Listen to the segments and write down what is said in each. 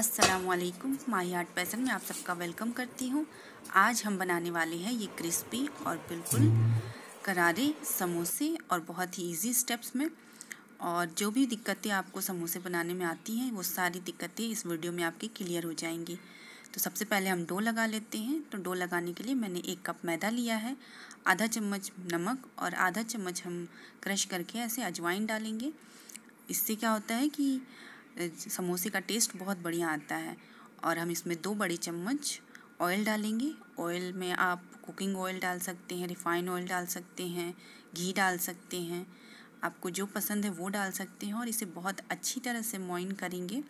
असलकुम my art passion में आप सबका वेलकम करती हूँ आज हम बनाने वाले हैं ये क्रिस्पी और बिल्कुल करारे समोसे और बहुत ही इजी स्टेप्स में और जो भी दिक्कतें आपको समोसे बनाने में आती हैं वो सारी दिक्कतें इस वीडियो में आपकी क्लियर हो जाएंगी तो सबसे पहले हम डो लगा लेते हैं तो डो लगाने के लिए मैंने एक कप मैदा लिया है आधा चम्मच नमक और आधा चम्मच हम क्रश करके ऐसे अजवाइन डालेंगे इससे क्या होता है कि समोसे का टेस्ट बहुत बढ़िया आता है और हम इसमें दो बड़े चम्मच ऑयल डालेंगे ऑयल में आप कुकिंग ऑयल डाल सकते हैं रिफाइंड ऑयल डाल सकते हैं घी डाल सकते हैं आपको जो पसंद है वो डाल सकते हैं और इसे बहुत अच्छी तरह से मोइन करेंगे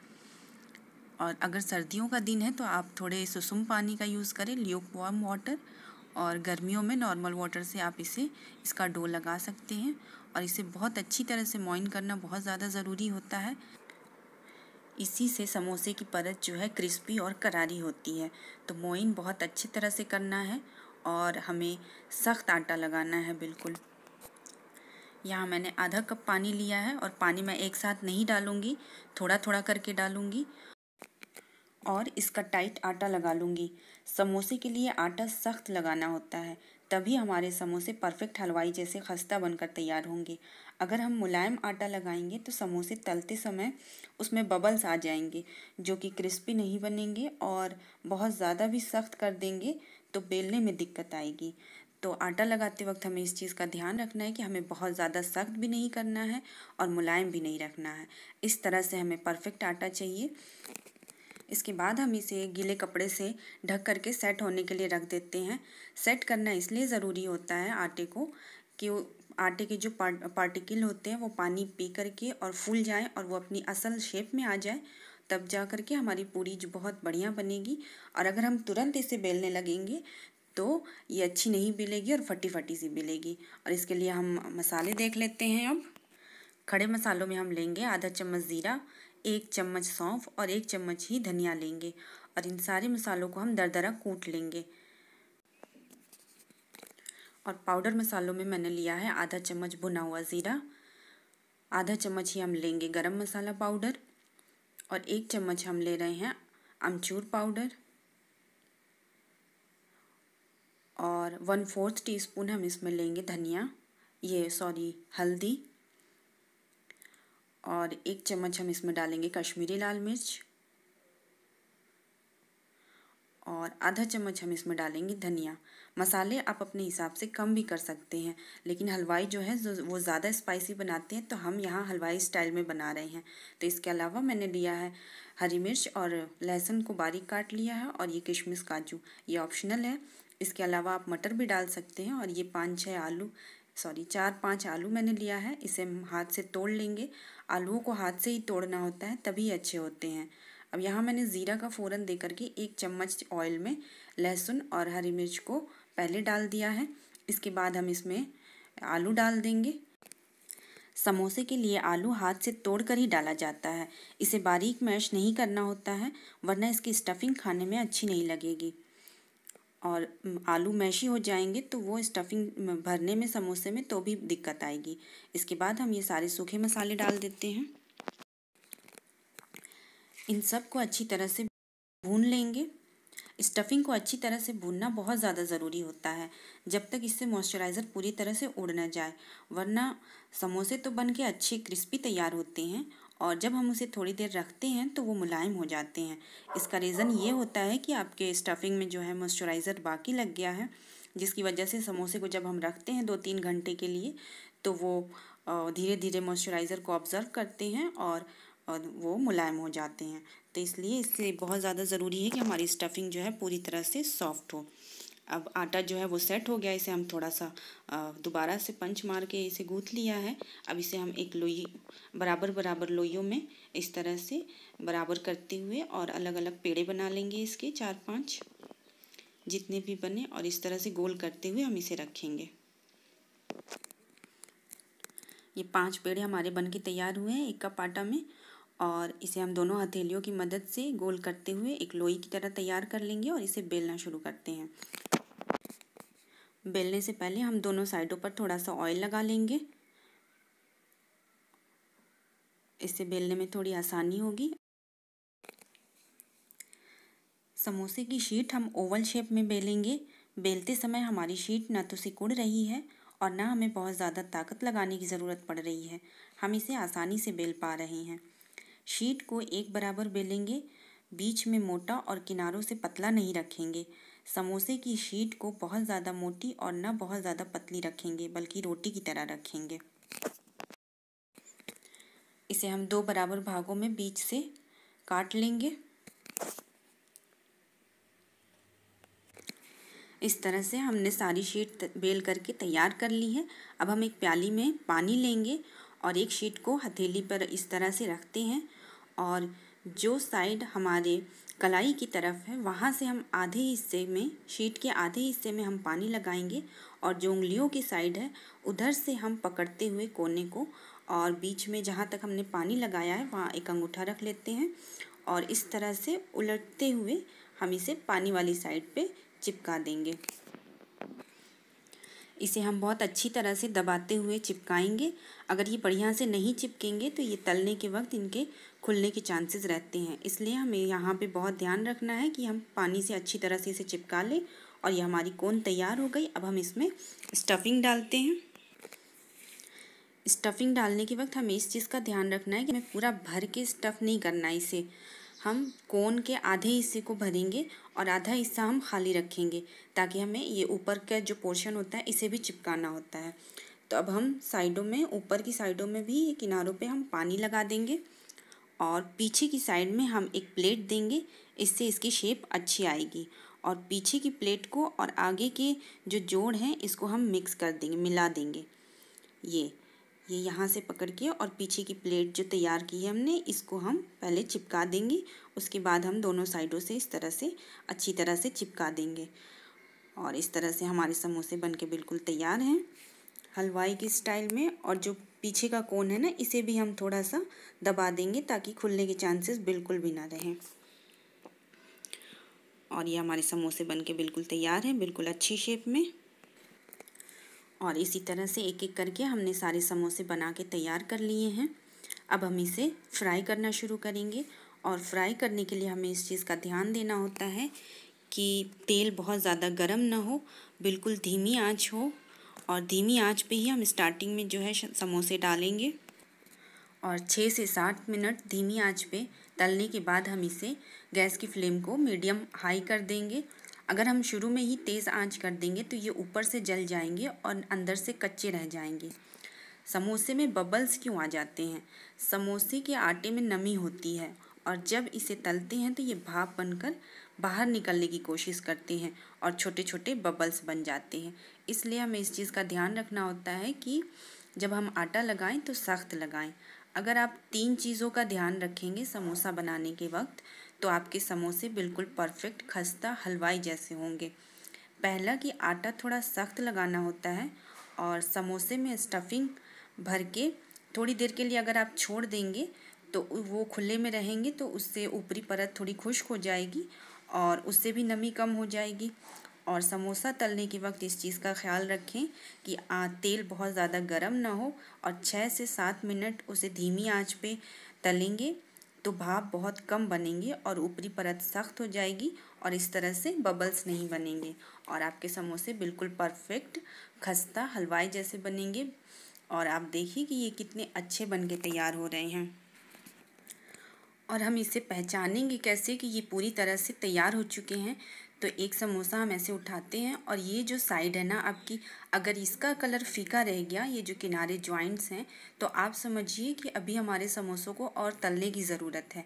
और अगर सर्दियों का दिन है तो आप थोड़े सुसुम पानी का यूज़ करें ल्यूक वार्म वाटर और गर्मियों में नॉर्मल वाटर से आप इसे इसका डो लगा सकते हैं और इसे बहुत अच्छी तरह से मोइन करना बहुत ज़्यादा ज़रूरी होता है इसी से समोसे की परत जो है क्रिस्पी और करारी होती है तो मोइन बहुत अच्छी तरह से करना है और हमें सख्त आटा लगाना है बिल्कुल यहाँ मैंने आधा कप पानी लिया है और पानी मैं एक साथ नहीं डालूँगी थोड़ा थोड़ा करके डालूँगी और इसका टाइट आटा लगा लूँगी समोसे के लिए आटा सख्त लगाना होता है तभी हमारे समोसे परफेक्ट हलवाई जैसे खस्ता बनकर तैयार होंगे अगर हम मुलायम आटा लगाएंगे तो समोसे तलते समय उसमें बबल्स आ जाएंगे जो कि क्रिस्पी नहीं बनेंगे और बहुत ज़्यादा भी सख्त कर देंगे तो बेलने में दिक्कत आएगी तो आटा लगाते वक्त हमें इस चीज़ का ध्यान रखना है कि हमें बहुत ज़्यादा सख्त भी नहीं करना है और मुलायम भी नहीं रखना है इस तरह से हमें परफेक्ट आटा चाहिए इसके बाद हम इसे गीले कपड़े से ढक करके सेट होने के लिए रख देते हैं सेट करना इसलिए ज़रूरी होता है आटे को कि आटे के जो पार पार्टिकल होते हैं वो पानी पी करके और फूल जाए और वो अपनी असल शेप में आ जाए तब जा कर के हमारी पूरी जो बहुत बढ़िया बनेगी और अगर हम तुरंत इसे बेलने लगेंगे तो ये अच्छी नहीं बिलेगी और फटी फटी सी बिलेगी और इसके लिए हम मसाले देख लेते हैं अब खड़े मसालों में हम लेंगे आधा चम्मच ज़ीरा एक चम्मच सौंफ और एक चम्मच ही धनिया लेंगे और इन सारे मसालों को हम दरदरा कूट लेंगे और पाउडर मसालों में मैंने लिया है आधा चम्मच भुना हुआ ज़ीरा आधा चम्मच ही हम लेंगे गरम मसाला पाउडर और एक चम्मच हम ले रहे हैं अमचूर पाउडर और वन फोर्थ टीस्पून हम इसमें लेंगे धनिया ये सॉरी हल्दी और एक चम्मच हम इसमें डालेंगे कश्मीरी लाल मिर्च और आधा चम्मच हम इसमें डालेंगे धनिया मसाले आप अपने हिसाब से कम भी कर सकते हैं लेकिन हलवाई जो है वो ज़्यादा स्पाइसी बनाते हैं तो हम यहाँ हलवाई स्टाइल में बना रहे हैं तो इसके अलावा मैंने लिया है हरी मिर्च और लहसुन को बारीक काट लिया है और ये किशमिश काजू ये ऑप्शनल है इसके अलावा आप मटर भी डाल सकते हैं और ये पाँच छः आलू सॉरी चार पांच आलू मैंने लिया है इसे हम हाथ से तोड़ लेंगे आलूओं को हाथ से ही तोड़ना होता है तभी अच्छे होते हैं अब यहाँ मैंने ज़ीरा का फ़ोरन दे करके एक चम्मच ऑयल में लहसुन और हरी मिर्च को पहले डाल दिया है इसके बाद हम इसमें आलू डाल देंगे समोसे के लिए आलू हाथ से तोड़कर ही डाला जाता है इसे बारीक मैश नहीं करना होता है वरना इसकी स्टफिंग खाने में अच्छी नहीं लगेगी और आलू मैशी हो जाएंगे तो वो स्टफिंग भरने में समोसे में तो भी दिक्कत आएगी इसके बाद हम ये सारे सूखे मसाले डाल देते हैं इन सब को अच्छी तरह से भून लेंगे स्टफिंग को अच्छी तरह से भूनना बहुत ज़्यादा ज़रूरी होता है जब तक इससे मॉइस्चराइज़र पूरी तरह से उड़ ना जाए वरना समोसे तो बन के अच्छे क्रिस्पी तैयार होते हैं और जब हम उसे थोड़ी देर रखते हैं तो वो मुलायम हो जाते हैं इसका रीज़न ये होता है कि आपके स्टफिंग में जो है मॉइस्चराइज़र बाकी लग गया है जिसकी वजह से समोसे को जब हम रखते हैं दो तीन घंटे के लिए तो वो धीरे धीरे मॉइस्चराइज़र को ऑब्ज़र्व करते हैं और वो मुलायम हो जाते हैं तो इसलिए इसलिए बहुत ज़्यादा ज़रूरी है कि हमारी स्टफिंग जो है पूरी तरह से सॉफ्ट हो अब आटा जो है वो सेट हो गया इसे हम थोड़ा सा दोबारा से पंच मार के इसे गूँथ लिया है अब इसे हम एक लोई बराबर बराबर लोइयों में इस तरह से बराबर करते हुए और अलग अलग पेड़े बना लेंगे इसके चार पाँच जितने भी बने और इस तरह से गोल करते हुए हम इसे रखेंगे ये पांच पेड़े हमारे बन के तैयार हुए हैं एक कप आटा में और इसे हम दोनों हथेलियों की मदद से गोल करते हुए एक लोई की तरह तैयार कर लेंगे और इसे बेलना शुरू करते हैं बेलने से पहले हम दोनों साइडों पर थोड़ा सा ऑयल लगा लेंगे इससे बेलने में थोड़ी आसानी होगी समोसे की शीट हम ओवल शेप में बेलेंगे बेलते समय हमारी शीट ना तो सिकुड़ रही है और ना हमें बहुत ज़्यादा ताकत लगाने की ज़रूरत पड़ रही है हम इसे आसानी से बेल पा रहे हैं शीट को एक बराबर बेलेंगे बीच में मोटा और किनारों से पतला नहीं रखेंगे समोसे की शीट को बहुत ज़्यादा मोटी और ना बहुत ज़्यादा पतली रखेंगे बल्कि रोटी की तरह रखेंगे इसे हम दो बराबर भागों में बीच से काट लेंगे इस तरह से हमने सारी शीट बेल करके तैयार कर ली है अब हम एक प्याली में पानी लेंगे और एक शीट को हथेली पर इस तरह से रखते हैं और जो साइड हमारे कलाई की तरफ है वहाँ से हम आधे हिस्से में शीट के आधे हिस्से में हम पानी लगाएंगे और जो उंगलियों की साइड है उधर से हम पकड़ते हुए कोने को और बीच में जहाँ तक हमने पानी लगाया है वहाँ एक अंगूठा रख लेते हैं और इस तरह से उलटते हुए हम इसे पानी वाली साइड पे चिपका देंगे इसे हम बहुत अच्छी तरह से दबाते हुए चिपकाएंगे अगर ये बढ़िया से नहीं चिपकेंगे तो ये तलने के वक्त इनके खुलने के चांसेस रहते हैं इसलिए हमें यहाँ पे बहुत ध्यान रखना है कि हम पानी से अच्छी तरह से इसे चिपका लें और ये हमारी कोन तैयार हो गई अब हम इसमें स्टफिंग डालते हैं स्टफिंग डालने के वक्त हमें इस चीज़ का ध्यान रखना है कि हमें पूरा भर के स्टफ़ नहीं करना है इसे हम कोन के आधे हिस्से को भरेंगे और आधा हिस्सा हम खाली रखेंगे ताकि हमें ये ऊपर का जो पोर्शन होता है इसे भी चिपकाना होता है तो अब हम साइडों में ऊपर की साइडों में भी ये किनारों पे हम पानी लगा देंगे और पीछे की साइड में हम एक प्लेट देंगे इससे इसकी शेप अच्छी आएगी और पीछे की प्लेट को और आगे के जो जोड़ हैं इसको हम मिक्स कर देंगे मिला देंगे ये ये यहाँ से पकड़ के और पीछे की प्लेट जो तैयार की है हमने इसको हम पहले चिपका देंगे उसके बाद हम दोनों साइडों से इस तरह से अच्छी तरह से चिपका देंगे और इस तरह से हमारे समोसे बन के बिल्कुल तैयार हैं हलवाई की स्टाइल में और जो पीछे का कोन है ना इसे भी हम थोड़ा सा दबा देंगे ताकि खुलने के चांसेस बिल्कुल भी ना रहें और ये हमारे समोसे बन के बिल्कुल तैयार हैं बिल्कुल अच्छी शेप में और इसी तरह से एक एक करके हमने सारे समोसे बना के तैयार कर लिए हैं अब हम इसे फ्राई करना शुरू करेंगे और फ्राई करने के लिए हमें इस चीज़ का ध्यान देना होता है कि तेल बहुत ज़्यादा गर्म ना हो बिल्कुल धीमी आंच हो और धीमी आंच पे ही हम स्टार्टिंग में जो है समोसे डालेंगे और छः से सात मिनट धीमी आंच पे तलने के बाद हम इसे गैस की फ्लेम को मीडियम हाई कर देंगे अगर हम शुरू में ही तेज़ आंच कर देंगे तो ये ऊपर से जल जाएंगे और अंदर से कच्चे रह जाएंगे समोसे में बबल्स क्यों आ जाते हैं समोसे के आटे में नमी होती है और जब इसे तलते हैं तो ये भाप बनकर बाहर निकलने की कोशिश करते हैं और छोटे छोटे बबल्स बन जाते हैं इसलिए हमें इस चीज़ का ध्यान रखना होता है कि जब हम आटा लगाएं तो सख्त लगाएं अगर आप तीन चीज़ों का ध्यान रखेंगे समोसा बनाने के वक्त तो आपके समोसे बिल्कुल परफेक्ट खस्ता हलवाई जैसे होंगे पहला कि आटा थोड़ा सख्त लगाना होता है और समोसे में स्टफिंग भर के थोड़ी देर के लिए अगर आप छोड़ देंगे तो वो खुले में रहेंगे तो उससे ऊपरी परत थोड़ी खुश्क हो जाएगी और उससे भी नमी कम हो जाएगी और समोसा तलने के वक्त इस चीज़ का ख्याल रखें कि आ, तेल बहुत ज़्यादा गर्म ना हो और छः से सात मिनट उसे धीमी आंच पे तलेंगे तो भाप बहुत कम बनेंगे और ऊपरी परत सख्त हो जाएगी और इस तरह से बबल्स नहीं बनेंगे और आपके समोसे बिल्कुल परफेक्ट खस्ता हलवाई जैसे बनेंगे और आप देखिए कि ये कितने अच्छे बन के तैयार हो रहे हैं और हम इसे पहचानेंगे कैसे कि ये पूरी तरह से तैयार हो चुके हैं तो एक समोसा हम ऐसे उठाते हैं और ये जो साइड है ना आपकी अगर इसका कलर फीका रह गया ये जो किनारे जॉइंट्स हैं तो आप समझिए कि अभी हमारे समोसों को और तलने की ज़रूरत है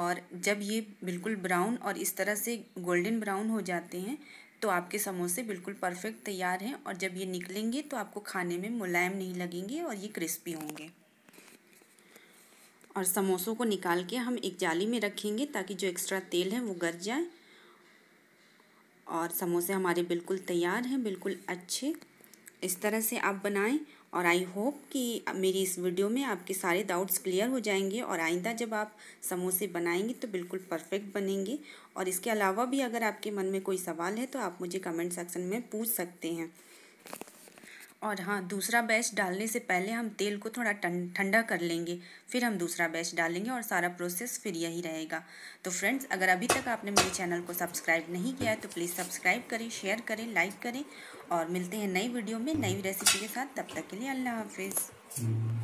और जब ये बिल्कुल ब्राउन और इस तरह से गोल्डन ब्राउन हो जाते हैं तो आपके समोसे बिल्कुल परफेक्ट तैयार हैं और जब ये निकलेंगे तो आपको खाने में मुलायम नहीं लगेंगे और ये क्रिस्पी होंगे और समोसों को निकाल के हम एक जाली में रखेंगे ताकि जो एक्स्ट्रा तेल है वो गर जाए और समोसे हमारे बिल्कुल तैयार हैं बिल्कुल अच्छे इस तरह से आप बनाएं और आई होप कि मेरी इस वीडियो में आपके सारे डाउट्स क्लियर हो जाएंगे और आइंदा जब आप समोसे बनाएंगे तो बिल्कुल परफेक्ट बनेंगे और इसके अलावा भी अगर आपके मन में कोई सवाल है तो आप मुझे कमेंट सेक्शन में पूछ सकते हैं और हाँ दूसरा बैच डालने से पहले हम तेल को थोड़ा ठंडा कर लेंगे फिर हम दूसरा बैच डालेंगे और सारा प्रोसेस फिर यही रहेगा तो फ्रेंड्स अगर अभी तक आपने मेरे चैनल को सब्सक्राइब नहीं किया है तो प्लीज़ सब्सक्राइब करें शेयर करें लाइक करें और मिलते हैं नई वीडियो में नई रेसिपी के साथ तब तक के लिए अल्लाह हाफिज़ हम्म।